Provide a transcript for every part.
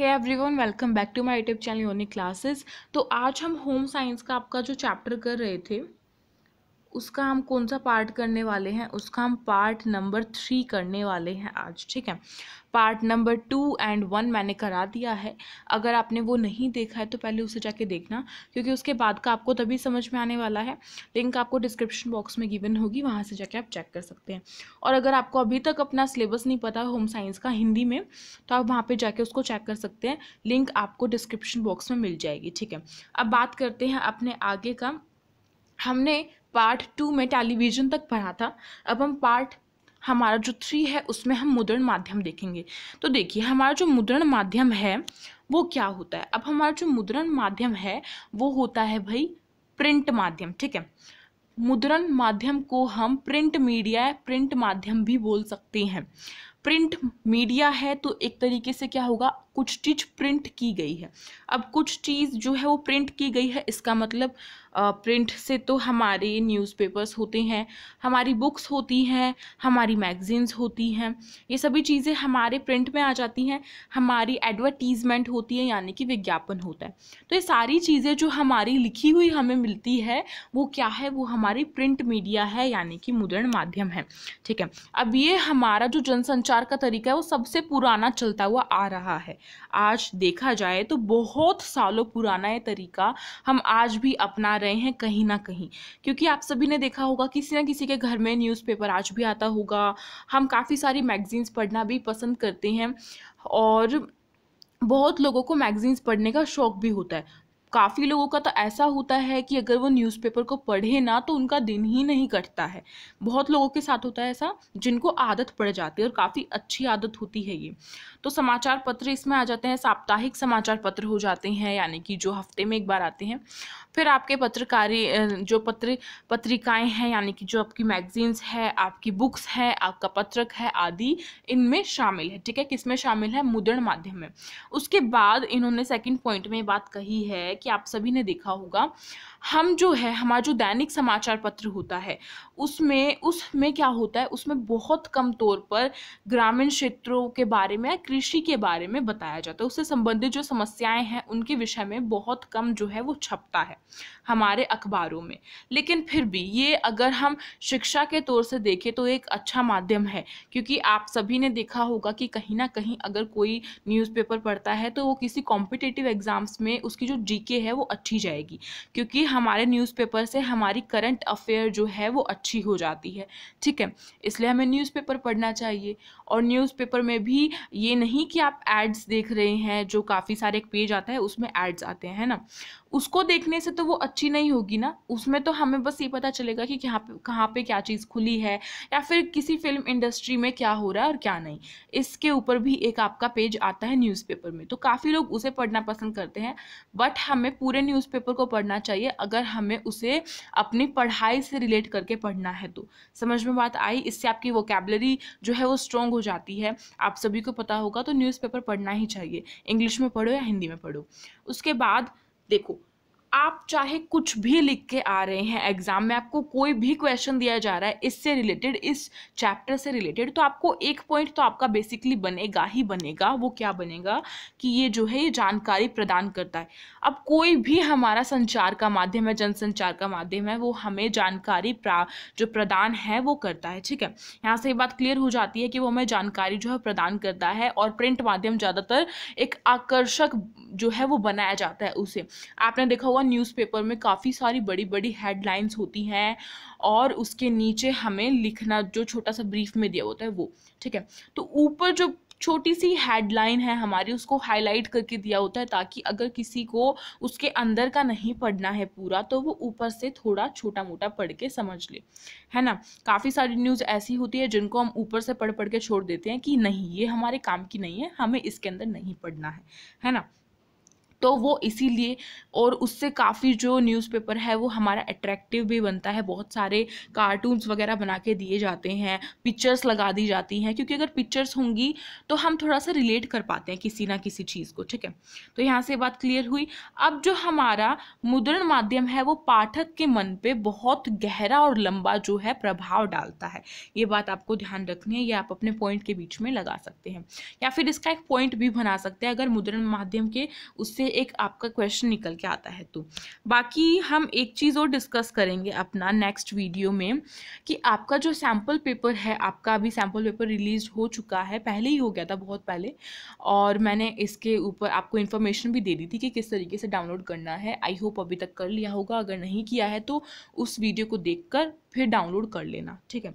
है one welcome back to my YouTube channel unique classes तो आज हम होम साइंस का आपका जो चैप्टर कर रहे थे उसका हम कौन सा पार्ट करने वाले हैं उसका हम पार्ट नंबर थ्री करने वाले हैं आज ठीक है part number two and one मैंने करा दिया है अगर आपने वो नहीं देखा है तो पहले उसे जाके देखना क्योंकि उसके बाद का आपको तभी समझ में आने वाला है लिंक आपको डिस्क्रिप्शन बॉक्स में गिवन होगी वहाँ से जाके आप चेक कर सकते हैं और अगर आपको अभी तक अपना सिलेबस नहीं पता होम साइंस का हिंदी में तो आप वहाँ पर जाके उसको चेक कर सकते हैं लिंक आपको डिस्क्रिप्शन बॉक्स में मिल जाएगी ठीक है अब बात करते हैं अपने आगे का हमने पार्ट टू में टेलीविज़न तक पढ़ा था अब हम पार्ट हमारा जो थ्री है उसमें हम मुद्रण माध्यम देखेंगे तो देखिए हमारा जो मुद्रण माध्यम है वो क्या होता है अब हमारा जो मुद्रण माध्यम है वो होता है भाई प्रिंट माध्यम ठीक है मुद्रण माध्यम को हम प्रिंट मीडिया प्रिंट माध्यम भी बोल सकते हैं प्रिंट मीडिया है तो एक तरीके से क्या होगा कुछ चीज़ प्रिंट की गई है अब कुछ चीज़ जो है वो प्रिंट की गई है इसका मतलब प्रिंट से तो हमारे न्यूज़पेपर्स होते हैं हमारी बुक्स होती हैं हमारी मैगजीन्स होती हैं ये सभी चीज़ें हमारे प्रिंट में आ जाती हैं हमारी एडवर्टीज़मेंट होती है यानी कि विज्ञापन होता है तो ये सारी चीज़ें जो हमारी लिखी हुई हमें मिलती है वो क्या है वो हमारी प्रिंट मीडिया है यानी कि मुद्रण माध्यम है ठीक है अब ये हमारा जो जनसंख्या संचार का तरीका है वो सबसे पुराना चलता हुआ आ रहा है आज देखा जाए तो बहुत सालों पुराना ये तरीका हम आज भी अपना रहे हैं कहीं ना कहीं क्योंकि आप सभी ने देखा होगा किसी ना किसी के घर में न्यूज़पेपर आज भी आता होगा हम काफ़ी सारी मैगजीन्स पढ़ना भी पसंद करते हैं और बहुत लोगों को मैगजीन्स पढ़ने का शौक भी होता है काफ़ी लोगों का तो ऐसा होता है कि अगर वो न्यूज़पेपर को पढ़े ना तो उनका दिन ही नहीं कटता है बहुत लोगों के साथ होता है ऐसा जिनको आदत पड़ जाती है और काफ़ी अच्छी आदत होती है ये तो समाचार पत्र इसमें आ जाते हैं साप्ताहिक समाचार पत्र हो जाते हैं यानी कि जो हफ्ते में एक बार आते हैं फिर आपके पत्रकारी जो पत्र पत्रिकाएँ हैं यानी कि जो आपकी मैगजीन्स है आपकी बुक्स हैं आपका पत्रक है आदि इनमें शामिल है ठीक है किसमें शामिल है मुद्रण माध्यम में उसके बाद इन्होंने सेकेंड पॉइंट में बात कही है कि आप सभी ने देखा होगा हम जो है हमारा जो दैनिक समाचार पत्र होता है उसमें उसमें क्या होता है उसमें बहुत कम तौर पर ग्रामीण क्षेत्रों के बारे में कृषि के बारे में बताया जाता है उससे संबंधित जो समस्याएं हैं उनके विषय में बहुत कम जो है वो छपता है हमारे अखबारों में लेकिन फिर भी ये अगर हम शिक्षा के तौर से देखें तो एक अच्छा माध्यम है क्योंकि आप सभी ने देखा होगा कि कहीं ना कहीं अगर कोई न्यूज़पेपर पढ़ता है तो वो किसी कॉम्पिटेटिव एग्ज़ाम्स में उसकी जो जीके है वो अच्छी जाएगी क्योंकि हमारे न्यूज़पेपर से हमारी करंट अफेयर जो है वो अच्छी हो जाती है ठीक है इसलिए हमें न्यूज़पेपर पढ़ना चाहिए और न्यूज़पेपर में भी ये नहीं कि आप एड्स देख रहे हैं जो काफ़ी सारे एक पेज आता है उसमें एड्स आते हैं ना उसको देखने से तो वो अच्छा अच्छी नहीं होगी ना उसमें तो हमें बस ये पता चलेगा कि कहाँ पे कहाँ पे क्या चीज़ खुली है या फिर किसी फिल्म इंडस्ट्री में क्या हो रहा है और क्या नहीं इसके ऊपर भी एक आपका पेज आता है न्यूज़पेपर में तो काफ़ी लोग उसे पढ़ना पसंद करते हैं बट हमें पूरे न्यूज़पेपर को पढ़ना चाहिए अगर हमें उसे अपनी पढ़ाई से रिलेट करके पढ़ना है तो समझ में बात आई इससे आपकी वोकेबलरी जो है वो स्ट्रॉन्ग हो जाती है आप सभी को पता होगा तो न्यूज़पेपर पढ़ना ही चाहिए इंग्लिश में पढ़ो या हिंदी में पढ़ो उसके बाद देखो आप चाहे कुछ भी लिख के आ रहे हैं एग्ज़ाम में आपको कोई भी क्वेश्चन दिया जा रहा है इससे रिलेटेड इस चैप्टर से रिलेटेड तो आपको एक पॉइंट तो आपका बेसिकली बनेगा ही बनेगा वो क्या बनेगा कि ये जो है ये जानकारी प्रदान करता है अब कोई भी हमारा संचार का माध्यम है जनसंचार का माध्यम है वो हमें जानकारी प्रा जो प्रदान है वो करता है ठीक है यहाँ से ये बात क्लियर हो जाती है कि वो हमें जानकारी जो है प्रदान करता है और प्रिंट माध्यम ज़्यादातर एक आकर्षक जो है वो बनाया जाता है उसे आपने देखा होगा हुआ न्यूज़पेपर में काफ़ी सारी बड़ी बड़ी हेडलाइंस होती हैं और उसके नीचे हमें लिखना जो छोटा सा ब्रीफ में दिया होता है वो ठीक है तो ऊपर जो छोटी सी हेडलाइन है हमारी उसको हाईलाइट करके दिया होता है ताकि अगर किसी को उसके अंदर का नहीं पढ़ना है पूरा तो वो ऊपर से थोड़ा छोटा मोटा पढ़ के समझ ले है ना काफ़ी सारी न्यूज़ ऐसी होती है जिनको हम ऊपर से पढ़ पढ़ के छोड़ देते हैं कि नहीं ये हमारे काम की नहीं है हमें इसके अंदर नहीं पढ़ना है है ना तो वो इसीलिए और उससे काफ़ी जो न्यूज़पेपर है वो हमारा अट्रैक्टिव भी बनता है बहुत सारे कार्टून्स वगैरह बना के दिए जाते हैं पिक्चर्स लगा दी जाती हैं क्योंकि अगर पिक्चर्स होंगी तो हम थोड़ा सा रिलेट कर पाते हैं किसी ना किसी चीज़ को ठीक है तो यहाँ से बात क्लियर हुई अब जो हमारा मुद्रण माध्यम है वो पाठक के मन पर बहुत गहरा और लंबा जो है प्रभाव डालता है ये बात आपको ध्यान रखनी है या आप अपने पॉइंट के बीच में लगा सकते हैं या फिर इसका एक पॉइंट भी बना सकते हैं अगर मुद्रण माध्यम के उससे एक आपका क्वेश्चन निकल के आता है तो बाकी हम एक चीज़ और डिस्कस करेंगे अपना नेक्स्ट वीडियो में कि आपका जो सैम्पल पेपर है आपका अभी सैम्पल पेपर रिलीज हो चुका है पहले ही हो गया था बहुत पहले और मैंने इसके ऊपर आपको इन्फॉर्मेशन भी दे दी थी कि किस तरीके से डाउनलोड करना है आई होप अभी तक कर लिया होगा अगर नहीं किया है तो उस वीडियो को कर फिर डाउनलोड कर लेना ठीक है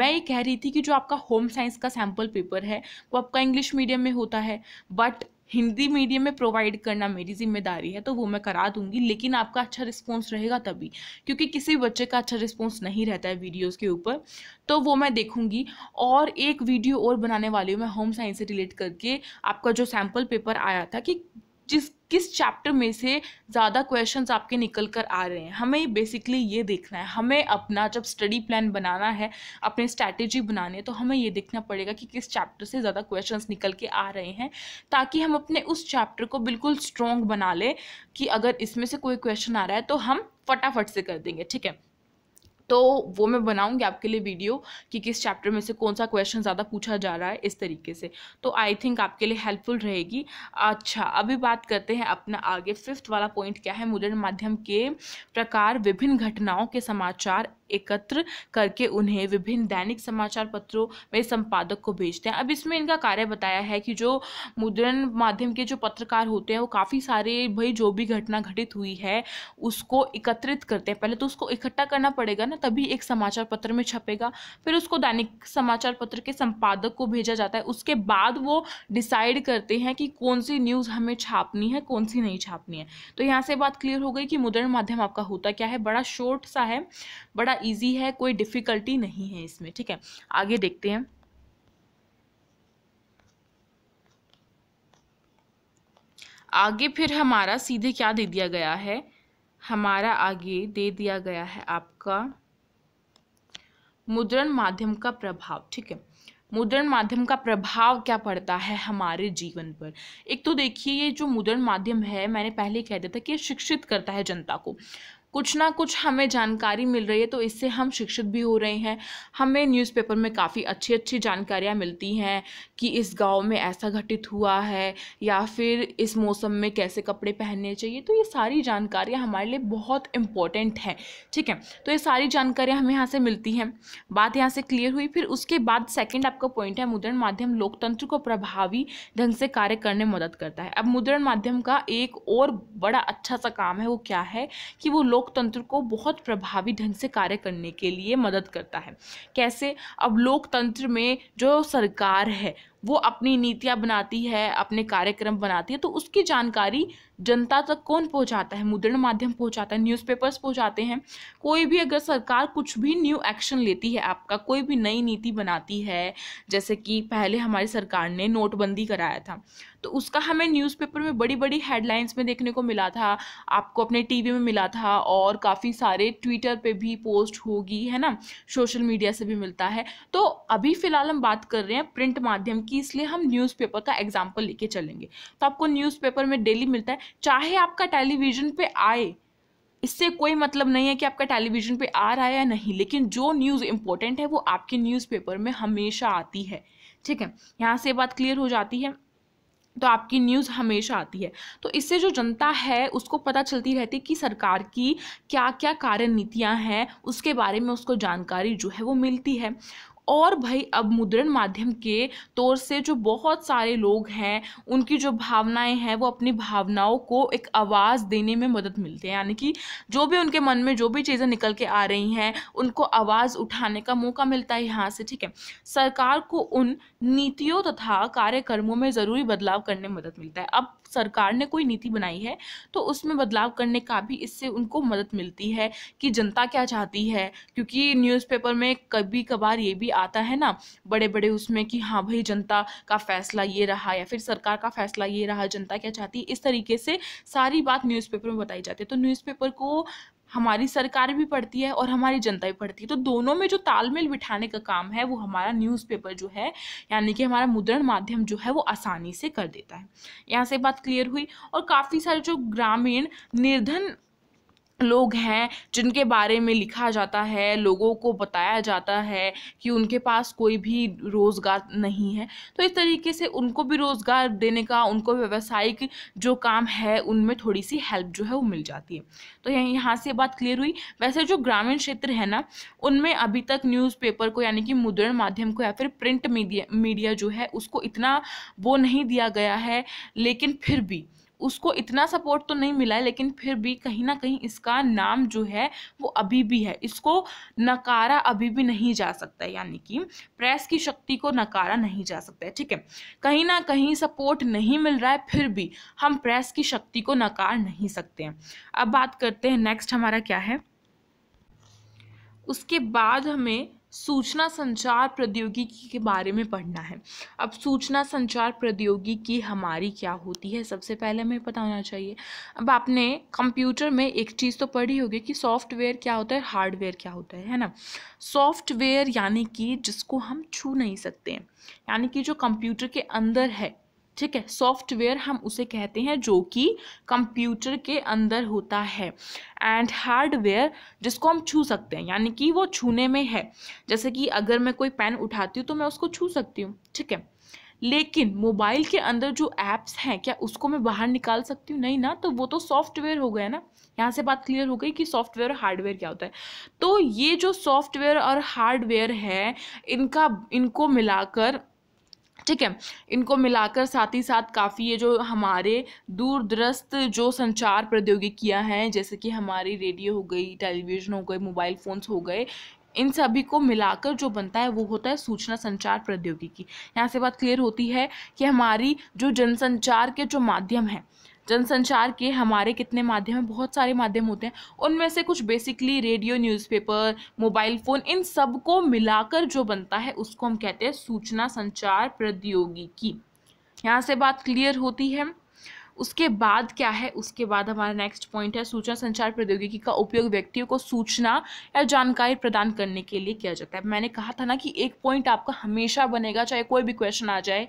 मैं ये कह रही थी कि जो आपका होम साइंस का सैम्पल पेपर है वो आपका इंग्लिश मीडियम में होता है बट हिंदी मीडियम में प्रोवाइड करना मेरी जिम्मेदारी है तो वो मैं करा दूंगी लेकिन आपका अच्छा रिस्पॉन्स रहेगा तभी क्योंकि किसी बच्चे का अच्छा रिस्पॉन्स नहीं रहता है वीडियोज़ के ऊपर तो वो मैं देखूंगी और एक वीडियो और बनाने वाली हूँ मैं होम साइंस से रिलेट करके आपका जो सैम्पल पेपर आया था कि जिस किस चैप्टर में से ज़्यादा क्वेश्चंस आपके निकल कर आ रहे हैं हमें बेसिकली ये देखना है हमें अपना जब स्टडी प्लान बनाना है अपने स्ट्रैटेजी बनानी है तो हमें ये देखना पड़ेगा कि किस चैप्टर से ज़्यादा क्वेश्चंस निकल के आ रहे हैं ताकि हम अपने उस चैप्टर को बिल्कुल स्ट्रॉन्ग बना लें कि अगर इसमें से कोई क्वेश्चन आ रहा है तो हम फटाफट से कर देंगे ठीक है तो वो मैं बनाऊंगी आपके लिए वीडियो कि किस चैप्टर में से कौन सा क्वेश्चन ज़्यादा पूछा जा रहा है इस तरीके से तो आई थिंक आपके लिए हेल्पफुल रहेगी अच्छा अभी बात करते हैं अपना आगे फिफ्थ वाला पॉइंट क्या है मुद्रण माध्यम के प्रकार विभिन्न घटनाओं के समाचार एकत्र करके उन्हें विभिन्न दैनिक समाचार पत्रों में संपादक को भेजते हैं अब इसमें इनका कार्य बताया है कि जो मुद्रण माध्यम के जो पत्रकार होते हैं वो काफ़ी सारे भाई जो भी घटना घटित हुई है उसको एकत्रित करते हैं पहले तो उसको इकट्ठा करना पड़ेगा ना तभी एक समाचार पत्र में छपेगा फिर उसको दैनिक समाचार पत्र के संपादक को भेजा जाता है उसके बाद वो डिसाइड करते हैं कि कौन सी न्यूज़ हमें छापनी है कौन सी नहीं छापनी है तो यहाँ से बात क्लियर हो गई कि मुद्रण माध्यम आपका होता क्या है बड़ा शॉर्ट सा है बड़ा ईजी है कोई डिफ़िकल्टी नहीं है इसमें ठीक है आगे देखते हैं आगे फिर हमारा सीधे क्या दे दिया गया है हमारा आगे दे दिया गया है आपका मुद्रण माध्यम का प्रभाव ठीक है मुद्रण माध्यम का प्रभाव क्या पड़ता है हमारे जीवन पर एक तो देखिए ये जो मुद्रण माध्यम है मैंने पहले कह दिया था कि शिक्षित करता है जनता को कुछ ना कुछ हमें जानकारी मिल रही है तो इससे हम शिक्षित भी हो रहे हैं हमें न्यूज़पेपर में काफ़ी अच्छी अच्छी जानकारियाँ मिलती हैं कि इस गांव में ऐसा घटित हुआ है या फिर इस मौसम में कैसे कपड़े पहनने चाहिए तो ये सारी जानकारियाँ हमारे लिए बहुत इंपॉर्टेंट हैं ठीक है तो ये सारी जानकारियाँ हमें यहाँ से मिलती हैं बात यहाँ से क्लियर हुई फिर उसके बाद सेकेंड आपका पॉइंट है मुद्रण माध्यम लोकतंत्र को प्रभावी ढंग से कार्य करने में मदद करता है अब मुद्रण माध्यम का एक और बड़ा अच्छा सा काम है वो क्या है कि वो लोग लोकतंत्र को बहुत प्रभावी ढंग से कार्य करने के लिए मदद करता है कैसे अब लोकतंत्र में जो सरकार है वो अपनी नीतियाँ बनाती है अपने कार्यक्रम बनाती है तो उसकी जानकारी जनता तक कौन पहुँचाता है मुद्रण माध्यम पहुँचाता है न्यूज़पेपर्स पहुँचाते हैं कोई भी अगर सरकार कुछ भी न्यू एक्शन लेती है आपका कोई भी नई नीति बनाती है जैसे कि पहले हमारी सरकार ने नोटबंदी कराया था तो उसका हमें न्यूज़पेपर में बड़ी बड़ी हेडलाइंस में देखने को मिला था आपको अपने टीवी में मिला था और काफ़ी सारे ट्विटर पे भी पोस्ट होगी है ना सोशल मीडिया से भी मिलता है तो अभी फ़िलहाल हम बात कर रहे हैं प्रिंट माध्यम होगी इसलिए हम न्यूज़पेपर का एग्जाम्पल लेके चलेंगे तो आपको न्यूज़पेपर में डेली मिलता है चाहे आपका टेलीविजन पे आए इससे कोई मतलब नहीं है कि आपका टेलीविजन पे आ रहा है या नहीं लेकिन जो न्यूज़ इंपॉर्टेंट है वो आपके न्यूज़पेपर में हमेशा आती है ठीक है यहाँ से बात क्लियर हो जाती है तो आपकी न्यूज़ हमेशा आती है तो इससे जो जनता है उसको पता चलती रहती है कि सरकार की क्या क्या कार्य नीतियाँ हैं उसके बारे में उसको जानकारी जो है वो मिलती है और भाई अब मुद्रण माध्यम के तौर से जो बहुत सारे लोग हैं उनकी जो भावनाएं हैं वो अपनी भावनाओं को एक आवाज़ देने में मदद मिलती है यानी कि जो भी उनके मन में जो भी चीज़ें निकल के आ रही हैं उनको आवाज़ उठाने का मौका मिलता है यहाँ से ठीक है सरकार को उन नीतियों तथा कार्यक्रमों में ज़रूरी बदलाव करने में मदद मिलता है अब सरकार ने कोई नीति बनाई है तो उसमें बदलाव करने का भी इससे उनको मदद मिलती है कि जनता क्या चाहती है क्योंकि न्यूज़पेपर में कभी कभार ये भी आता है ना बड़े बड़े उसमें कि हाँ भाई जनता का फैसला ये रहा या फिर सरकार का फैसला ये रहा जनता क्या चाहती है इस तरीके से सारी बात न्यूज़पेपर में बताई जाती है तो न्यूज़पेपर को हमारी सरकार भी पढ़ती है और हमारी जनता भी पढ़ती है तो दोनों में जो तालमेल बिठाने का काम है वो हमारा न्यूज़पेपर जो है यानी कि हमारा मुद्रण माध्यम जो है वो आसानी से कर देता है यहाँ से बात क्लियर हुई और काफ़ी सारे जो ग्रामीण निर्धन लोग हैं जिनके बारे में लिखा जाता है लोगों को बताया जाता है कि उनके पास कोई भी रोज़गार नहीं है तो इस तरीके से उनको भी रोज़गार देने का उनको व्यवसायिक जो काम है उनमें थोड़ी सी हेल्प जो है वो मिल जाती है तो यही यहाँ से बात क्लियर हुई वैसे जो ग्रामीण क्षेत्र है ना उनमें अभी तक न्यूज़पेपर को यानी कि मुद्रण माध्यम को या फिर प्रिंट मीडिया मीडिया जो है उसको इतना वो नहीं दिया गया है लेकिन फिर भी उसको इतना सपोर्ट तो नहीं मिला है लेकिन फिर भी कहीं ना कहीं इसका नाम जो है वो अभी भी है इसको नकारा अभी भी नहीं जा सकता यानी कि प्रेस की शक्ति को नकारा नहीं जा सकता है ठीक है कहीं ना कहीं सपोर्ट नहीं मिल रहा है फिर भी हम प्रेस की शक्ति को नकार नहीं सकते हैं अब बात करते हैं नेक्स्ट हमारा क्या है उसके बाद हमें सूचना संचार प्रौद्योगिकी के बारे में पढ़ना है अब सूचना संचार प्रौद्योगिकी हमारी क्या होती है सबसे पहले हमें पता होना चाहिए अब आपने कंप्यूटर में एक चीज़ तो पढ़ी होगी कि सॉफ्टवेयर क्या होता है हार्डवेयर क्या होता है है ना सॉफ्टवेयर यानी कि जिसको हम छू नहीं सकते हैं यानी कि जो कंप्यूटर के अंदर है ठीक है सॉफ्टवेयर हम उसे कहते हैं जो कि कंप्यूटर के अंदर होता है एंड हार्डवेयर जिसको हम छू सकते हैं यानी कि वो छूने में है जैसे कि अगर मैं कोई पेन उठाती हूँ तो मैं उसको छू सकती हूँ ठीक है लेकिन मोबाइल के अंदर जो ऐप्स हैं क्या उसको मैं बाहर निकाल सकती हूँ नहीं ना तो वो तो सॉफ्टवेयर हो गया ना यहाँ से बात क्लियर हो गई कि सॉफ्टवेयर और हार्डवेयर क्या होता है तो ये जो सॉफ्टवेयर और हार्डवेयर है इनका इनको मिलाकर ठीक है इनको मिलाकर साथ ही साथ काफ़ी ये जो हमारे दूरदरस्त जो संचार प्रौद्योगिकियाँ हैं जैसे कि हमारी रेडियो हो गई टेलीविज़न हो गई मोबाइल फ़ोन्स हो गए इन सभी को मिलाकर जो बनता है वो होता है सूचना संचार प्रौद्योगिकी यहाँ से बात क्लियर होती है कि हमारी जो जनसंचार के जो माध्यम हैं जनसंचार के हमारे कितने माध्यम हैं बहुत सारे माध्यम होते हैं उनमें से कुछ basically radio newspaper mobile phone इन सब को मिलाकर जो बनता है उसको हम कहते हैं सूचना संचार प्रौद्योगिकी यहाँ से बात क्लियर होती है उसके बाद क्या है उसके बाद हमारा नेक्स्ट पॉइंट है सूचना संचार प्रौद्योगिकी का उपयोग व्यक्तियों को सूचना या जानकारी प्रदान करने के लिए किया जाता है मैंने कहा था ना कि एक पॉइंट आपका हमेशा बनेगा चाहे कोई भी क्वेश्चन आ जाए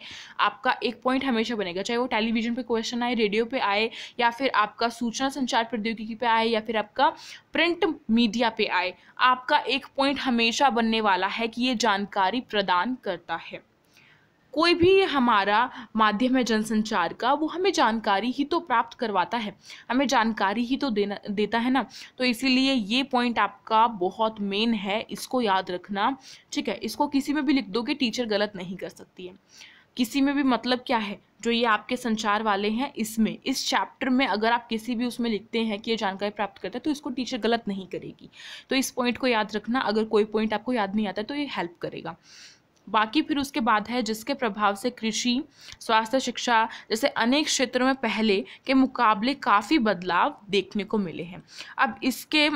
आपका एक पॉइंट हमेशा बनेगा चाहे वो टेलीविजन पर क्वेश्चन आए रेडियो पर आए या फिर आपका सूचना संचार प्रौद्योगिकी पर आए या फिर आपका प्रिंट मीडिया पर आए आपका एक पॉइंट हमेशा बनने वाला है कि ये जानकारी प्रदान करता है कोई भी हमारा माध्यम है जनसंचार का वो हमें जानकारी ही तो प्राप्त करवाता है हमें जानकारी ही तो देना देता है ना तो इसीलिए ये पॉइंट आपका बहुत मेन है इसको याद रखना ठीक है इसको किसी में भी लिख दो कि टीचर गलत नहीं कर सकती है किसी में भी मतलब क्या है जो ये आपके संचार वाले हैं इसमें इस चैप्टर में अगर आप किसी भी उसमें लिखते हैं कि ये जानकारी प्राप्त करता है तो इसको टीचर गलत नहीं करेगी तो इस पॉइंट को याद रखना अगर कोई पॉइंट आपको याद नहीं आता है तो ये हेल्प करेगा बाकी फिर उसके बाद है जिसके प्रभाव से कृषि स्वास्थ्य शिक्षा जैसे अनेक क्षेत्रों में पहले के मुकाबले काफ़ी बदलाव देखने को मिले हैं अब इसके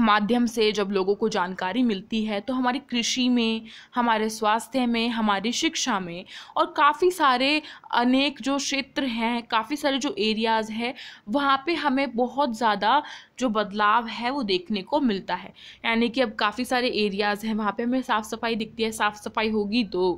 माध्यम से जब लोगों को जानकारी मिलती है तो हमारी कृषि में हमारे स्वास्थ्य में हमारी शिक्षा में और काफ़ी सारे अनेक जो क्षेत्र हैं काफ़ी सारे जो एरियाज़ हैं वहाँ पे हमें बहुत ज़्यादा जो बदलाव है वो देखने को मिलता है यानी कि अब काफ़ी सारे एरियाज़ हैं वहाँ पे हमें साफ़ सफाई दिखती है साफ़ सफाई होगी तो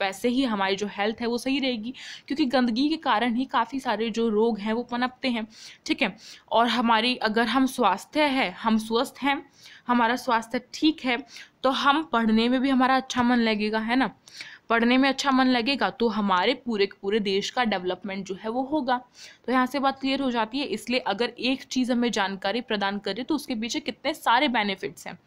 वैसे ही हमारी जो हेल्थ है वो सही रहेगी क्योंकि गंदगी के कारण ही काफ़ी सारे जो रोग हैं वो पनपते हैं ठीक है और हमारी अगर हम स्वास्थ्य है हम स्वस्थ हैं हमारा स्वास्थ्य ठीक है तो हम पढ़ने में भी हमारा अच्छा मन लगेगा है ना पढ़ने में अच्छा मन लगेगा तो हमारे पूरे के पूरे देश का डेवलपमेंट जो है वो होगा तो यहाँ से बात क्लियर हो जाती है इसलिए अगर एक चीज़ हमें जानकारी प्रदान करे तो उसके पीछे कितने सारे बेनिफिट्स हैं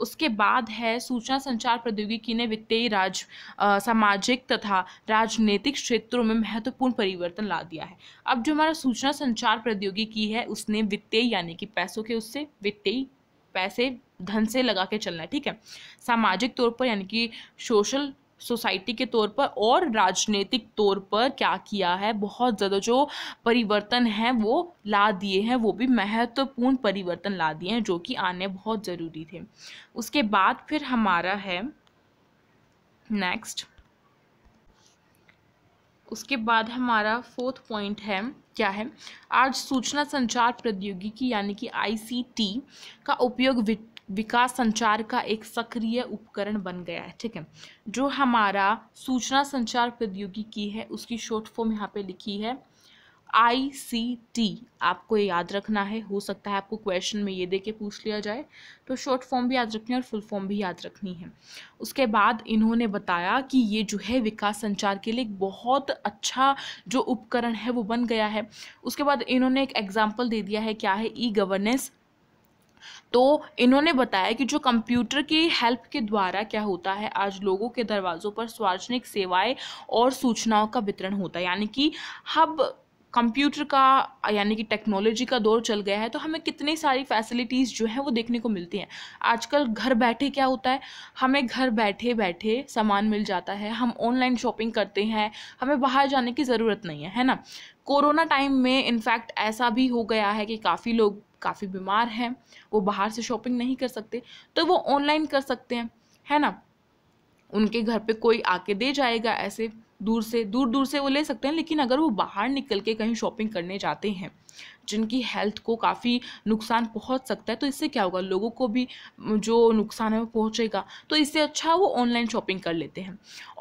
उसके बाद है सूचना संचार प्रौद्योगिकी ने वित्तीय राज आ, सामाजिक तथा राजनीतिक क्षेत्रों में महत्वपूर्ण परिवर्तन ला दिया है अब जो हमारा सूचना संचार प्रौद्योगिकी है उसने वित्तीय यानी कि पैसों के उससे वित्तीय पैसे धन से लगा के चलना है ठीक है सामाजिक तौर पर यानी कि सोशल सोसाइटी के तौर पर और राजनीतिक तौर पर क्या किया है बहुत ज़्यादा जो परिवर्तन हैं वो ला दिए हैं वो भी महत्वपूर्ण परिवर्तन ला दिए हैं जो कि आने बहुत ज़रूरी थे उसके बाद फिर हमारा है नेक्स्ट उसके बाद हमारा फोर्थ पॉइंट है क्या है आज सूचना संचार प्रौद्योगिकी यानी कि आईसीटी का उपयोग विकास संचार का एक सक्रिय उपकरण बन गया है ठीक है जो हमारा सूचना संचार प्रौद्योगिकी है उसकी शॉर्ट फॉर्म यहाँ पे लिखी है आई सी टी आपको याद रखना है हो सकता है आपको क्वेश्चन में ये दे के पूछ लिया जाए तो शॉर्ट फॉर्म भी याद रखनी है और फुल फॉर्म भी याद रखनी है उसके बाद इन्होंने बताया कि ये जो है विकास संचार के लिए बहुत अच्छा जो उपकरण है वो बन गया है उसके बाद इन्होंने एक एग्जाम्पल दे दिया है क्या है ई गवर्नेंस तो इन्होंने बताया कि जो कंप्यूटर की हेल्प के द्वारा क्या होता है आज लोगों के दरवाज़ों पर सार्वजनिक सेवाएं और सूचनाओं का वितरण होता है यानी कि हब कंप्यूटर का यानी कि टेक्नोलॉजी का दौर चल गया है तो हमें कितनी सारी फैसिलिटीज़ जो हैं वो देखने को मिलती हैं आजकल घर बैठे क्या होता है हमें घर बैठे बैठे सामान मिल जाता है हम ऑनलाइन शॉपिंग करते हैं हमें बाहर जाने की ज़रूरत नहीं है है ना कोरोना टाइम में इनफैक्ट ऐसा भी हो गया है कि काफ़ी लोग काफ़ी बीमार हैं वो बाहर से शॉपिंग नहीं कर सकते तो वो ऑनलाइन कर सकते हैं है ना उनके घर पे कोई आके दे जाएगा ऐसे दूर से दूर दूर से वो ले सकते हैं लेकिन अगर वो बाहर निकल के कहीं शॉपिंग करने जाते हैं जिनकी हेल्थ को काफ़ी नुकसान पहुंच सकता है तो इससे क्या होगा लोगों को भी जो नुकसान है वो पहुँचेगा तो इससे अच्छा वो ऑनलाइन शॉपिंग कर लेते हैं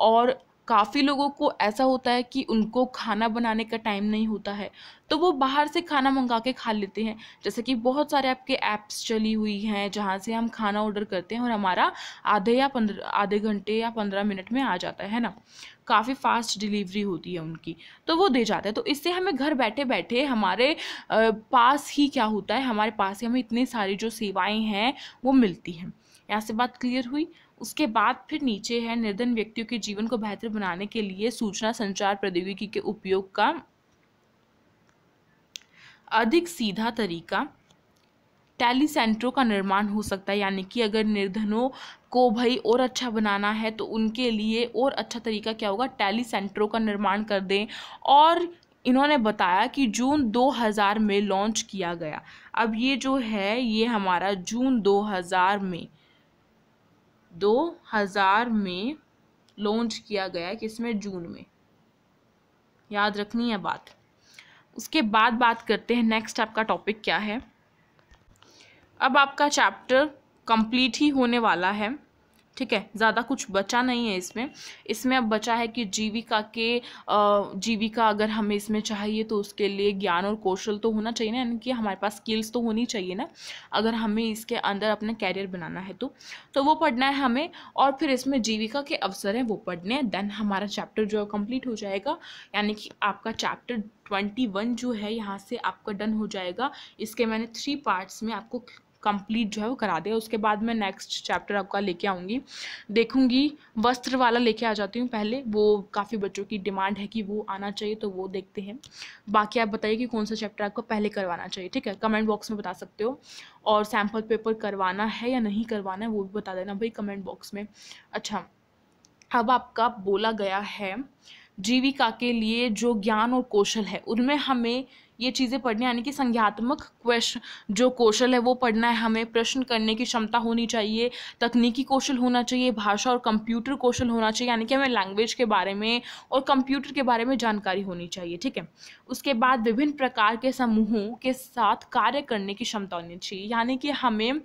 और काफ़ी लोगों को ऐसा होता है कि उनको खाना बनाने का टाइम नहीं होता है तो वो बाहर से खाना मंगा के खा लेते हैं जैसे कि बहुत सारे आपके ऐप्स चली हुई हैं जहाँ से हम खाना ऑर्डर करते हैं और हमारा आधे या पंद्रह आधे घंटे या पंद्रह मिनट में आ जाता है ना काफ़ी फास्ट डिलीवरी होती है उनकी तो वो दे जाते हैं तो इससे हमें घर बैठे बैठे हमारे पास ही क्या होता है हमारे पास ही हमें इतनी सारी जो सेवाएँ हैं वो मिलती हैं यहाँ से बात क्लियर हुई उसके बाद फिर नीचे है निर्धन व्यक्तियों के जीवन को बेहतर बनाने के लिए सूचना संचार प्रौद्योगिकी के उपयोग का अधिक सीधा तरीका टैली सेंटरों का निर्माण हो सकता है यानी कि अगर निर्धनों को भाई और अच्छा बनाना है तो उनके लिए और अच्छा तरीका क्या होगा टैली सेंटरों का निर्माण कर दें और इन्होंने बताया कि जून 2000 में लॉन्च किया गया अब ये जो है ये हमारा जून 2000 में 2000 में लॉन्च किया गया किसमें जून में याद रखनी है बात उसके बाद बात करते हैं नेक्स्ट आपका टॉपिक क्या है अब आपका चैप्टर कंप्लीट ही होने वाला है ठीक है ज़्यादा कुछ बचा नहीं है इसमें इसमें अब बचा है कि जीविका के जीविका अगर हमें इसमें चाहिए तो उसके लिए ज्ञान और कौशल तो होना चाहिए ना यानी कि हमारे पास स्किल्स तो होनी चाहिए ना अगर हमें इसके अंदर अपना कैरियर बनाना है तो तो वो पढ़ना है हमें और फिर इसमें जीविका के अवसर हैं वो पढ़ने हैं देन हमारा चैप्टर जो है कम्प्लीट हो जाएगा यानी कि आपका चैप्टर ट्वेंटी वन जो है यहाँ से आपका डन हो जाएगा इसके मैंने थ्री पार्ट्स में आपको कंप्लीट जो है वो करा दिया उसके बाद मैं नेक्स्ट चैप्टर आपका लेके आऊँगी देखूँगी वस्त्र वाला लेके आ जाती हूँ पहले वो काफ़ी बच्चों की डिमांड है कि वो आना चाहिए तो वो देखते हैं बाकी आप बताइए कि कौन सा चैप्टर आपको पहले करवाना चाहिए ठीक है कमेंट बॉक्स में बता सकते हो और सैम्पल पेपर करवाना है या नहीं करवाना है वो भी बता देना भाई कमेंट बॉक्स में अच्छा अब आपका बोला गया है जीविका के लिए जो ज्ञान और कौशल है उनमें हमें ये चीज़ें पढ़नी यानी कि संज्ञात्मक क्वेश्चन जो कौशल है वो पढ़ना है हमें प्रश्न करने की क्षमता होनी चाहिए तकनीकी कौशल होना चाहिए भाषा और कंप्यूटर कौशल होना चाहिए यानी कि हमें लैंग्वेज के बारे में और कंप्यूटर के बारे में जानकारी होनी चाहिए ठीक है उसके बाद विभिन्न प्रकार के समूहों के साथ कार्य करने की क्षमता होनी चाहिए यानी कि हमें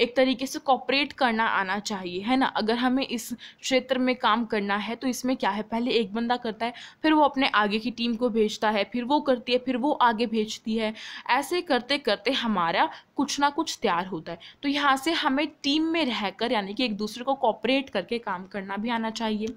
एक तरीके से कॉपरेट करना आना चाहिए है ना अगर हमें इस क्षेत्र में काम करना है तो इसमें क्या है पहले एक बंदा करता है फिर वो अपने आगे की टीम को भेजता है फिर वो करती है फिर वो आगे आगे भेजती है ऐसे करते करते हमारा कुछ ना कुछ तैयार होता है तो यहाँ से हमें टीम में रहकर यानी कि एक दूसरे को कॉपरेट करके काम करना भी आना चाहिए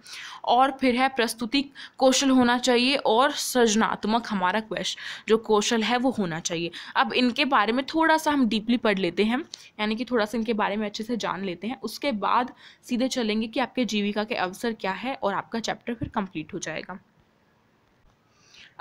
और फिर है प्रस्तुति कौशल होना चाहिए और सृजनात्मक हमारा क्वेश्चन जो कौशल है वो होना चाहिए अब इनके बारे में थोड़ा सा हम डीपली पढ़ लेते हैं यानी कि थोड़ा सा इनके बारे में अच्छे से जान लेते हैं उसके बाद सीधे चलेंगे कि आपके जीविका के अवसर क्या है और आपका चैप्टर फिर कंप्लीट हो जाएगा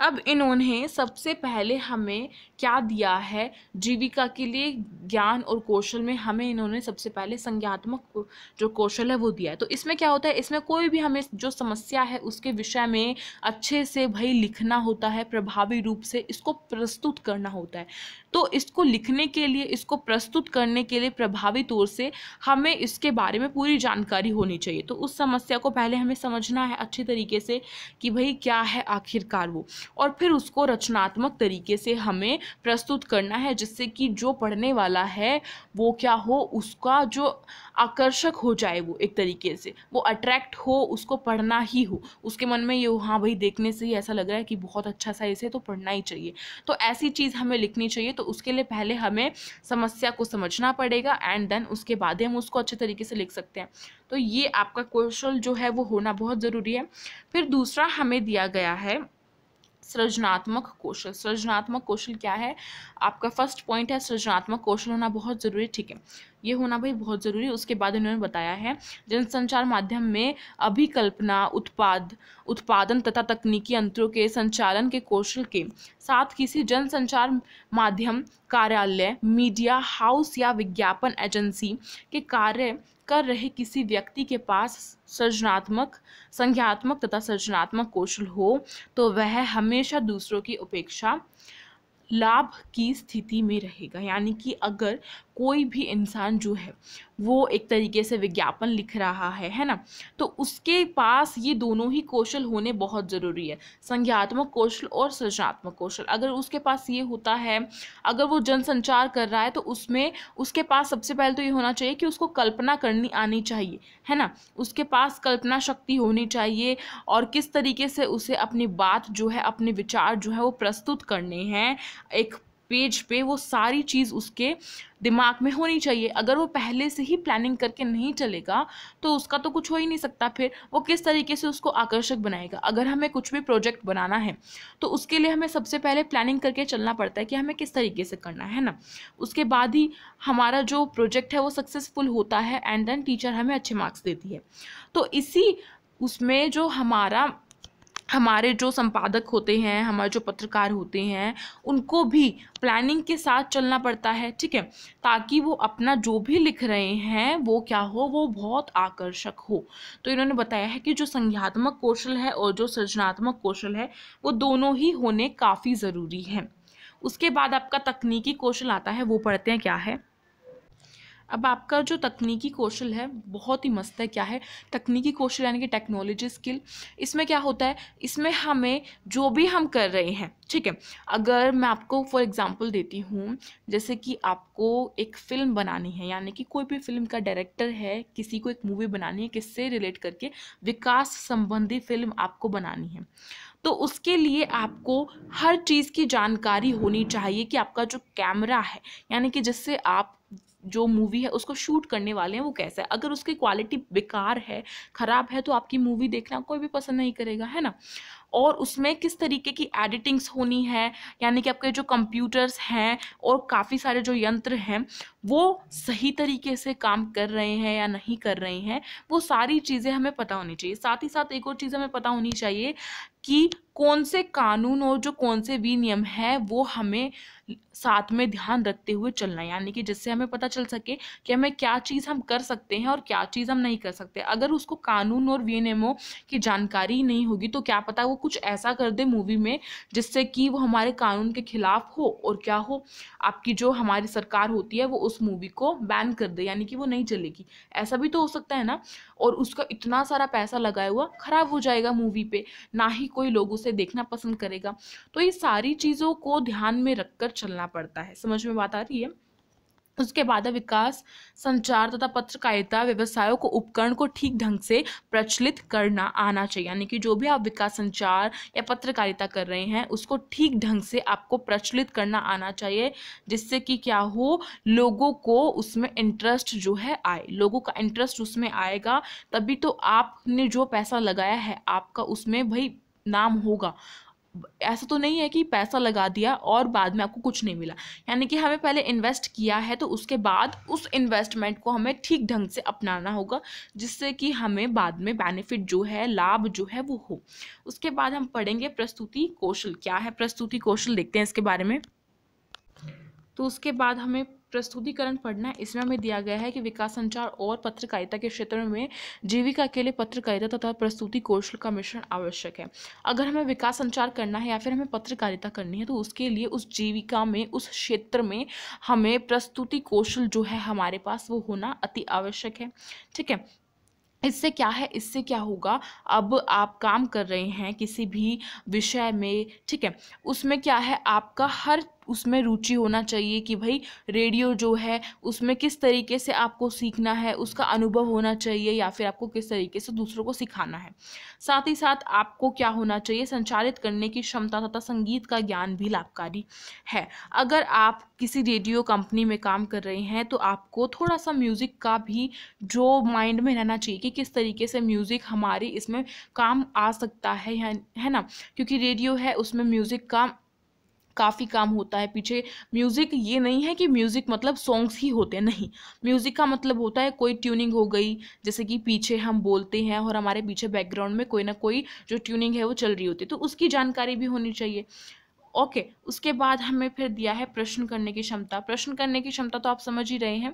अब इन्होंने सबसे पहले हमें क्या दिया है जीविका के लिए ज्ञान और कौशल में हमें इन्होंने सबसे पहले संज्ञात्मक जो कौशल है वो दिया है तो इसमें क्या होता है इसमें कोई भी हमें जो समस्या है उसके विषय में अच्छे से भाई लिखना होता है प्रभावी रूप से इसको प्रस्तुत करना होता है तो इसको लिखने के लिए इसको प्रस्तुत करने के लिए प्रभावी तौर से हमें इसके बारे में पूरी जानकारी होनी चाहिए तो उस समस्या को पहले हमें समझना है अच्छे तरीके से कि भाई क्या है आखिरकार वो और फिर उसको रचनात्मक तरीके से हमें प्रस्तुत करना है जिससे कि जो पढ़ने वाला है वो क्या हो उसका जो आकर्षक हो जाए वो एक तरीके से वो अट्रैक्ट हो उसको पढ़ना ही हो उसके मन में ये हो हाँ भाई देखने से ही ऐसा लग रहा है कि बहुत अच्छा सा इसे तो पढ़ना ही चाहिए तो ऐसी चीज़ हमें लिखनी चाहिए तो उसके लिए पहले हमें समस्या को समझना पड़ेगा एंड देन उसके बाद हम उसको अच्छे तरीके से लिख सकते हैं तो ये आपका क्वेश्चन जो है वो होना बहुत ज़रूरी है फिर दूसरा हमें दिया गया है सृजनात्मक कौशल सृजनात्मक कौशल क्या है आपका फर्स्ट पॉइंट है सृजनात्मक कौशल होना बहुत ज़रूरी ठीक है ये होना भाई बहुत ज़रूरी उसके बाद इन्होंने बताया है जनसंचार माध्यम में अभिकल्पना उत्पाद उत्पादन तथा तकनीकी अंतरों के संचालन के कौशल के साथ किसी जनसंचार माध्यम कार्यालय मीडिया हाउस या विज्ञापन एजेंसी के कार्य कर रहे किसी व्यक्ति के पास सृजनात्मक संज्ञात्मक तथा सृजनात्मक कौशल हो तो वह हमेशा दूसरों की उपेक्षा लाभ की स्थिति में रहेगा यानी कि अगर कोई भी इंसान जो है वो एक तरीके से विज्ञापन लिख रहा है है ना तो उसके पास ये दोनों ही कौशल होने बहुत ज़रूरी है संज्ञात्मक कौशल और सृजनात्मक कौशल अगर उसके पास ये होता है अगर वो जनसंचार कर रहा है तो उसमें उसके पास सबसे पहले तो ये होना चाहिए कि उसको कल्पना करनी आनी चाहिए है ना उसके पास कल्पना शक्ति होनी चाहिए और किस तरीके से उसे अपनी बात जो है अपने विचार जो है वो प्रस्तुत करने हैं एक पेज पे वो सारी चीज़ उसके दिमाग में होनी चाहिए अगर वो पहले से ही प्लानिंग करके नहीं चलेगा तो उसका तो कुछ हो ही नहीं सकता फिर वो किस तरीके से उसको आकर्षक बनाएगा अगर हमें कुछ भी प्रोजेक्ट बनाना है तो उसके लिए हमें सबसे पहले प्लानिंग करके चलना पड़ता है कि हमें किस तरीके से करना है ना उसके बाद ही हमारा जो प्रोजेक्ट है वो सक्सेसफुल होता है एंड देन टीचर हमें अच्छे मार्क्स देती है तो इसी उसमें जो हमारा हमारे जो संपादक होते हैं हमारे जो पत्रकार होते हैं उनको भी प्लानिंग के साथ चलना पड़ता है ठीक है ताकि वो अपना जो भी लिख रहे हैं वो क्या हो वो बहुत आकर्षक हो तो इन्होंने बताया है कि जो संज्ञात्मक कौशल है और जो सृजनात्मक कौशल है वो दोनों ही होने काफ़ी ज़रूरी है उसके बाद आपका तकनीकी कौशल आता है वो पढ़ते हैं क्या है अब आपका जो तकनीकी कौशल है बहुत ही मस्त है क्या है तकनीकी कौशल यानी कि टेक्नोलॉजी स्किल इसमें क्या होता है इसमें हमें जो भी हम कर रहे हैं ठीक है अगर मैं आपको फॉर एग्जांपल देती हूँ जैसे कि आपको एक फ़िल्म बनानी है यानी कि कोई भी फिल्म का डायरेक्टर है किसी को एक मूवी बनानी है किससे रिलेट करके विकास संबंधी फिल्म आपको बनानी है तो उसके लिए आपको हर चीज़ की जानकारी होनी चाहिए कि आपका जो कैमरा है यानी कि जिससे आप जो मूवी है उसको शूट करने वाले हैं वो कैसा है अगर उसकी क्वालिटी बेकार है ख़राब है तो आपकी मूवी देखना कोई भी पसंद नहीं करेगा है ना और उसमें किस तरीके की एडिटिंग्स होनी है यानी कि आपके जो कंप्यूटर्स हैं और काफ़ी सारे जो यंत्र हैं वो सही तरीके से काम कर रहे हैं या नहीं कर रहे हैं वो सारी चीज़ें हमें पता होनी चाहिए साथ ही साथ एक और चीज़ हमें पता होनी चाहिए कि कौन से कानून और जो कौन से विनियम है वो हमें साथ में ध्यान रखते हुए चलना यानी कि जिससे हमें पता चल सके कि हमें क्या चीज़ हम कर सकते हैं और क्या चीज़ हम नहीं कर सकते अगर उसको कानून और वीएनएमओ की जानकारी नहीं होगी तो क्या पता वो कुछ ऐसा कर दे मूवी में जिससे कि वो हमारे कानून के खिलाफ हो और क्या हो आपकी जो हमारी सरकार होती है वो उस मूवी को बैन कर दे यानी कि वो नहीं चलेगी ऐसा भी तो हो सकता है ना और उसका इतना सारा पैसा लगाया हुआ ख़राब हो जाएगा मूवी पे ना ही कोई लोग उसे देखना पसंद करेगा तो ये सारी चीज़ों को ध्यान में रखकर चलना पड़ता है समझ में बात आ रही है उसके बाद विकास संचार तथा पत्रकारिता व्यवसायों को उपकरण को ठीक ढंग से प्रचलित करना आना चाहिए यानी कि जो भी आप विकास संचार या पत्रकारिता कर रहे हैं उसको ठीक ढंग से आपको प्रचलित करना आना चाहिए जिससे कि क्या हो लोगों को उसमें इंटरेस्ट जो है आए लोगों का इंटरेस्ट उसमें आएगा तभी तो आपने जो पैसा लगाया है आपका उसमें भाई नाम होगा ऐसा तो नहीं है कि पैसा लगा दिया और बाद में आपको कुछ नहीं मिला यानी कि हमें पहले इन्वेस्ट किया है तो उसके बाद उस इन्वेस्टमेंट को हमें ठीक ढंग से अपनाना होगा जिससे कि हमें बाद में बेनिफिट जो है लाभ जो है वो हो उसके बाद हम पढ़ेंगे प्रस्तुति कौशल क्या है प्रस्तुति कौशल देखते हैं इसके बारे में तो उसके बाद हमें प्रस्तुतिकरण पढ़ना है इसमें हमें दिया गया है कि विकास संचार और पत्रकारिता के क्षेत्र में जीविका के लिए पत्रकारिता तथा प्रस्तुति कौशल का मिश्रण आवश्यक है अगर हमें विकास संचार करना है या फिर हमें पत्रकारिता करनी है तो उसके लिए उस जीविका में उस क्षेत्र में हमें प्रस्तुति कौशल जो है हमारे पास वो होना अति आवश्यक है ठीक है इससे क्या है इससे क्या होगा अब आप काम कर रहे हैं किसी भी विषय में ठीक है उसमें क्या है आपका हर उसमें रुचि होना चाहिए कि भाई रेडियो जो है उसमें किस तरीके से आपको सीखना है उसका अनुभव होना चाहिए या फिर आपको किस तरीके से दूसरों को सिखाना है साथ ही साथ आपको क्या होना चाहिए संचालित करने की क्षमता तथा संगीत का ज्ञान भी लाभकारी है अगर आप किसी रेडियो कंपनी में काम कर रहे हैं तो आपको थोड़ा सा म्यूज़िक का भी जो माइंड में रहना चाहिए कि किस तरीके से म्यूज़िक हमारे इसमें काम आ सकता है है ना क्योंकि रेडियो है उसमें म्यूज़िक का काफ़ी काम होता है पीछे म्यूज़िक ये नहीं है कि म्यूज़िक मतलब सॉन्ग्स ही होते हैं नहीं म्यूज़िक का मतलब होता है कोई ट्यूनिंग हो गई जैसे कि पीछे हम बोलते हैं और हमारे पीछे बैकग्राउंड में कोई ना कोई जो ट्यूनिंग है वो चल रही होती है तो उसकी जानकारी भी होनी चाहिए ओके उसके बाद हमें फिर दिया है प्रश्न करने की क्षमता प्रश्न करने की क्षमता तो आप समझ ही रहे हैं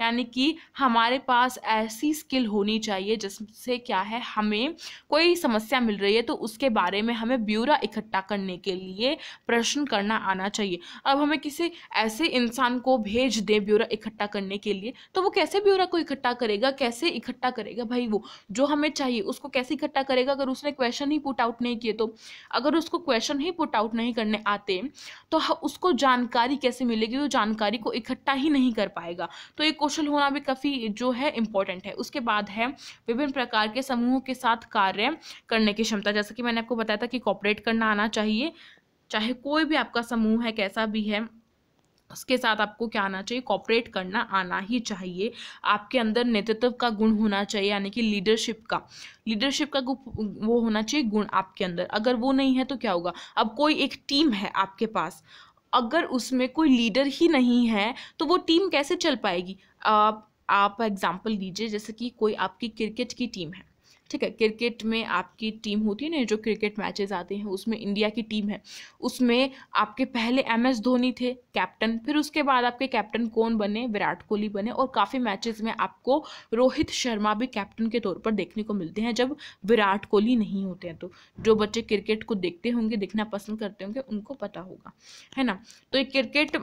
यानी कि हमारे पास ऐसी स्किल होनी चाहिए जिससे क्या है हमें कोई समस्या मिल रही है तो उसके बारे में हमें ब्यूरा इकट्ठा करने के लिए प्रश्न करना आना चाहिए अब हमें किसी ऐसे इंसान को भेज दें ब्यूरा इकट्ठा करने के लिए तो वो कैसे ब्यूरा को इकट्ठा करेगा कैसे इकट्ठा करेगा भाई वो जो हमें चाहिए उसको कैसे इकट्ठा करेगा अगर उसने क्वेश्चन ही पुट आउट नहीं किए तो अगर उसको क्वेश्चन ही पुट आउट नहीं करने में आते तो उसको जानकारी कैसे मिलेगी वो तो जानकारी को इकट्ठा ही नहीं कर पाएगा तो ये कौशल होना भी काफ़ी जो है इम्पोर्टेंट है उसके बाद है विभिन्न प्रकार के समूहों के साथ कार्य करने की क्षमता जैसे कि मैंने आपको बताया था कि कॉपरेट करना आना चाहिए चाहे कोई भी आपका समूह है कैसा भी है उसके साथ आपको क्या आना चाहिए कॉपरेट करना आना ही चाहिए आपके अंदर नेतृत्व का गुण होना चाहिए यानी कि लीडरशिप का लीडरशिप का वो होना चाहिए गुण आपके अंदर अगर वो नहीं है तो क्या होगा अब कोई एक टीम है आपके पास अगर उसमें कोई लीडर ही नहीं है तो वो टीम कैसे चल पाएगी आप आप एग्जाम्पल लीजिए जैसे कि कोई आपकी क्रिकेट की टीम है ठीक है क्रिकेट में आपकी टीम होती है ना जो क्रिकेट मैचेस आते हैं उसमें इंडिया की टीम है उसमें आपके पहले एम एस धोनी थे कैप्टन फिर उसके बाद आपके कैप्टन कौन बने विराट कोहली बने और काफ़ी मैचेस में आपको रोहित शर्मा भी कैप्टन के तौर पर देखने को मिलते हैं जब विराट कोहली नहीं होते हैं तो जो बच्चे क्रिकेट को देखते होंगे देखना पसंद करते होंगे उनको पता होगा है ना तो ये क्रिकेट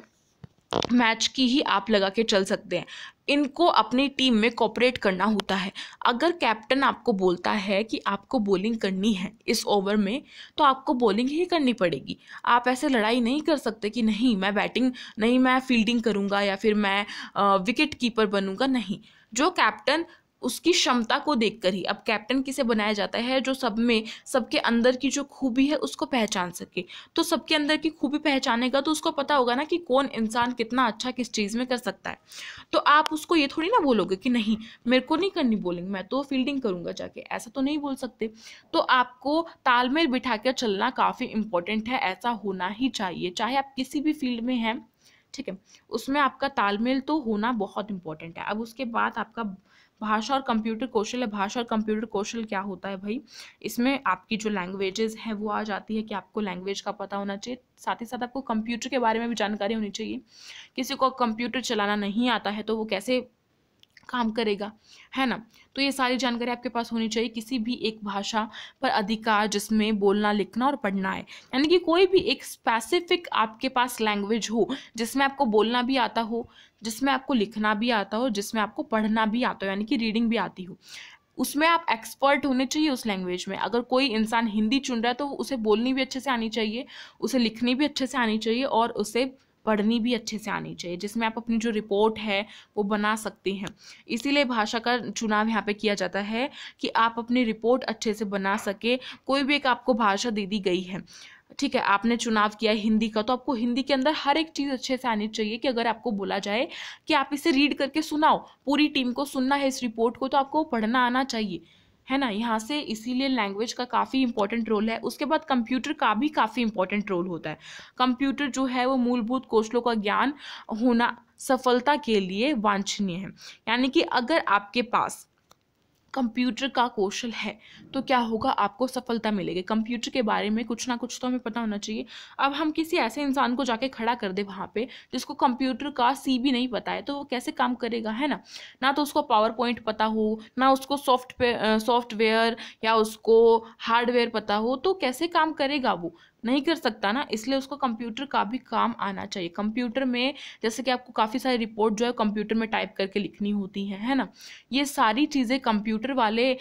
मैच की ही आप लगा के चल सकते हैं इनको अपनी टीम में कॉपरेट करना होता है अगर कैप्टन आपको बोलता है कि आपको बॉलिंग करनी है इस ओवर में तो आपको बॉलिंग ही करनी पड़ेगी आप ऐसे लड़ाई नहीं कर सकते कि नहीं मैं बैटिंग नहीं मैं फील्डिंग करूँगा या फिर मैं विकेट कीपर बनूँगा नहीं जो कैप्टन उसकी क्षमता को देखकर ही अब कैप्टन किसे बनाया जाता है जो सब में सबके अंदर की जो खूबी है उसको पहचान सके तो सबके अंदर की खूबी पहचानेगा तो उसको पता होगा ना कि कौन इंसान कितना अच्छा किस चीज़ में कर सकता है तो आप उसको ये थोड़ी ना बोलोगे कि नहीं मेरे को नहीं करनी बोलिंग मैं तो फील्डिंग करूँगा जाके ऐसा तो नहीं बोल सकते तो आपको तालमेल बिठा कर चलना काफ़ी इंपॉर्टेंट है ऐसा होना ही चाहिए चाहे आप किसी भी फील्ड में हैं ठीक है उसमें आपका तालमेल तो होना बहुत इंपॉर्टेंट है अब उसके बाद आपका भाषा और कंप्यूटर कौशल है भाषा और कंप्यूटर कौशल क्या होता है भाई इसमें आपकी जो लैंग्वेजेस हैं वो आ जाती है कि आपको लैंग्वेज का पता होना चाहिए साथ ही साथ आपको कंप्यूटर के बारे में भी जानकारी होनी चाहिए किसी को कंप्यूटर चलाना नहीं आता है तो वो कैसे काम करेगा है ना तो ये सारी जानकारी आपके पास होनी चाहिए किसी भी एक भाषा पर अधिकार जिसमें बोलना लिखना और पढ़ना है यानी कि कोई भी एक स्पेसिफिक आपके पास लैंग्वेज हो जिसमें आपको बोलना भी आता हो जिसमें आपको लिखना भी आता हो जिसमें आपको पढ़ना भी आता हो यानी कि रीडिंग भी आती हो उसमें आप एक्सपर्ट होने चाहिए उस लैंग्वेज में अगर कोई इंसान हिंदी चुन रहा है तो उसे बोलनी भी अच्छे से आनी चाहिए उसे लिखनी भी अच्छे से आनी चाहिए और उसे पढ़नी भी अच्छे से आनी चाहिए जिसमें आप अपनी जो रिपोर्ट है वो बना सकते हैं इसीलिए भाषा का चुनाव यहाँ पे किया जाता है कि आप अपनी रिपोर्ट अच्छे से बना सके कोई भी एक आपको भाषा दे दी गई है ठीक है आपने चुनाव किया है हिंदी का तो आपको हिंदी के अंदर हर एक चीज़ अच्छे से आनी चाहिए कि अगर आपको बोला जाए कि आप इसे रीड करके सुनाओ पूरी टीम को सुनना है इस रिपोर्ट को तो आपको पढ़ना आना चाहिए है ना यहाँ से इसीलिए लैंग्वेज का काफ़ी इंपॉर्टेंट रोल है उसके बाद कंप्यूटर का भी काफ़ी इंपॉर्टेंट रोल होता है कंप्यूटर जो है वो मूलभूत कौशलों का ज्ञान होना सफलता के लिए वांछनीय है यानी कि अगर आपके पास कंप्यूटर का कौशल है तो क्या होगा आपको सफलता मिलेगी कंप्यूटर के बारे में कुछ ना कुछ तो हमें पता होना चाहिए अब हम किसी ऐसे इंसान को जाके खड़ा कर दे वहाँ पे जिसको कंप्यूटर का सी भी नहीं पता है तो वो कैसे काम करेगा है ना ना तो उसको पावर पॉइंट पता हो ना उसको सॉफ्टवेयर सॉफ्टवेयर या उसको हार्डवेयर पता हो तो कैसे काम करेगा वो नहीं कर सकता ना इसलिए उसको कंप्यूटर का भी काम आना चाहिए कंप्यूटर में जैसे कि आपको काफ़ी सारी रिपोर्ट जो है कंप्यूटर में टाइप करके लिखनी होती है है ना ये सारी चीज़ें कंप्यूटर वाले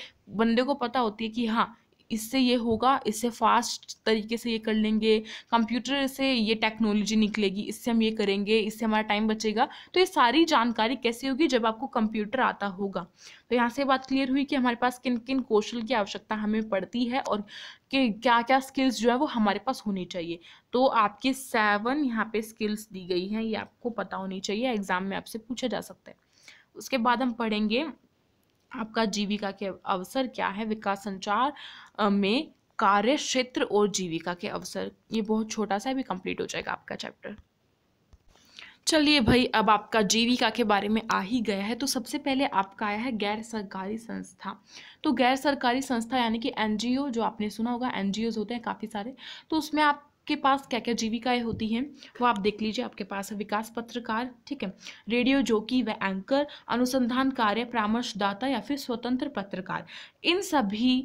बंदे को पता होती है कि हाँ इससे ये होगा इससे फास्ट तरीके से ये कर लेंगे कंप्यूटर से ये टेक्नोलॉजी निकलेगी इससे हम ये करेंगे इससे हमारा टाइम बचेगा तो ये सारी जानकारी कैसे होगी जब आपको कंप्यूटर आता होगा तो यहाँ से बात क्लियर हुई कि हमारे पास किन किन कौशल की आवश्यकता हमें पड़ती है और कि क्या क्या स्किल्स जो है वो हमारे पास होनी चाहिए तो आपके सेवन यहाँ पे स्किल्स दी गई हैं ये आपको पता होनी चाहिए एग्जाम में आपसे पूछा जा सकता है उसके बाद हम पढ़ेंगे आपका जीविका के अवसर क्या है विकास संचार में कार्य क्षेत्र और जीविका के अवसर ये बहुत छोटा सा भी कंप्लीट हो जाएगा आपका चैप्टर चलिए भाई अब आपका जीविका के बारे में आ ही गया है तो सबसे पहले आपका आया है गैर सरकारी संस्था तो गैर सरकारी संस्था यानी कि एनजीओ जो आपने सुना होगा एनजीओज होते हैं काफ़ी सारे तो उसमें आप के पास क्या क्या जीविकाएँ होती हैं वो आप देख लीजिए आपके पास है विकास पत्रकार ठीक है रेडियो जोकी व एंकर अनुसंधान कार्य परामर्शदाता या फिर स्वतंत्र पत्रकार इन सभी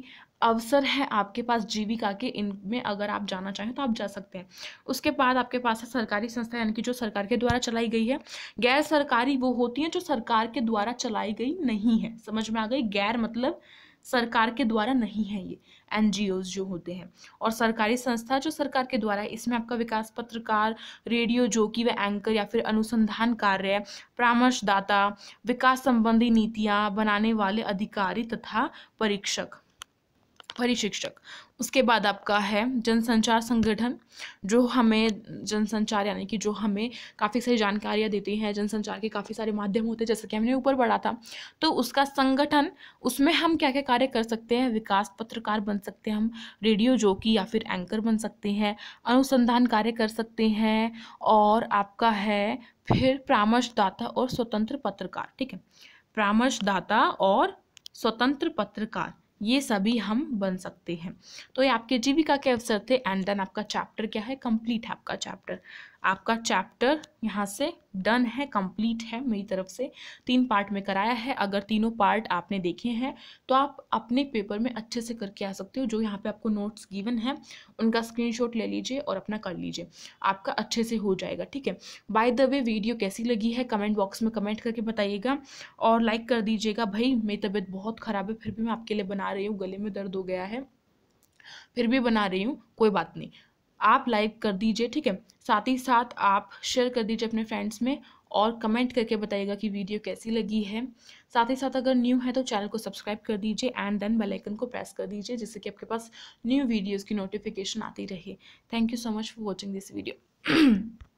अवसर है आपके पास जीविका के इनमें अगर आप जाना चाहें तो आप जा सकते हैं उसके बाद आपके पास है सरकारी संस्था यानी कि जो सरकार के द्वारा चलाई गई है गैर सरकारी वो होती हैं जो सरकार के द्वारा चलाई गई नहीं है समझ में आ गई गैर मतलब सरकार के द्वारा नहीं है ये एन जो होते हैं और सरकारी संस्था जो सरकार के द्वारा है इसमें आपका विकास पत्रकार रेडियो जो कि वह एंकर या फिर अनुसंधान कार्य परामर्शदाता विकास संबंधी नीतियाँ बनाने वाले अधिकारी तथा परीक्षक परिशिक्षक उसके बाद आपका है जनसंचार संगठन जो हमें जनसंचार यानी कि जो हमें काफ़ी सारी जानकारियाँ देती हैं जनसंचार के काफ़ी सारे माध्यम होते हैं जैसे कि हमने ऊपर पढ़ा था तो उसका संगठन उसमें हम क्या क्या कार्य कर सकते हैं विकास पत्रकार बन सकते हैं हम रेडियो जोकी या फिर एंकर बन सकते हैं अनुसंधान कार्य कर सकते हैं और आपका है फिर परामर्शदाता और स्वतंत्र पत्रकार ठीक है परामर्शदाता और स्वतंत्र पत्रकार ये सभी हम बन सकते हैं तो ये आपके जीविका के अवसर थे एंड देन आपका चैप्टर क्या है कंप्लीट है आपका चैप्टर आपका चैप्टर यहाँ से डन है कंप्लीट है मेरी तरफ से तीन पार्ट में कराया है अगर तीनों पार्ट आपने देखे हैं तो आप अपने पेपर में अच्छे से करके आ सकते हो जो यहाँ पे आपको नोट्स गिवन है उनका स्क्रीनशॉट ले लीजिए और अपना कर लीजिए आपका अच्छे से हो जाएगा ठीक है बाय द वे वीडियो कैसी लगी है कमेंट बॉक्स में कमेंट करके बताइएगा और लाइक कर दीजिएगा भाई मेरी तबीयत बहुत ख़राब है फिर भी मैं आपके लिए बना रही हूँ गले में दर्द हो गया है फिर भी बना रही हूँ कोई बात नहीं आप लाइक कर दीजिए ठीक है साथ ही साथ आप शेयर कर दीजिए अपने फ्रेंड्स में और कमेंट करके बताइएगा कि वीडियो कैसी लगी है साथ ही साथ अगर न्यू है तो चैनल को सब्सक्राइब कर दीजिए एंड देन बेल आइकन को प्रेस कर दीजिए जिससे कि आपके पास न्यू वीडियोस की नोटिफिकेशन आती रहे thank you so much for watching this video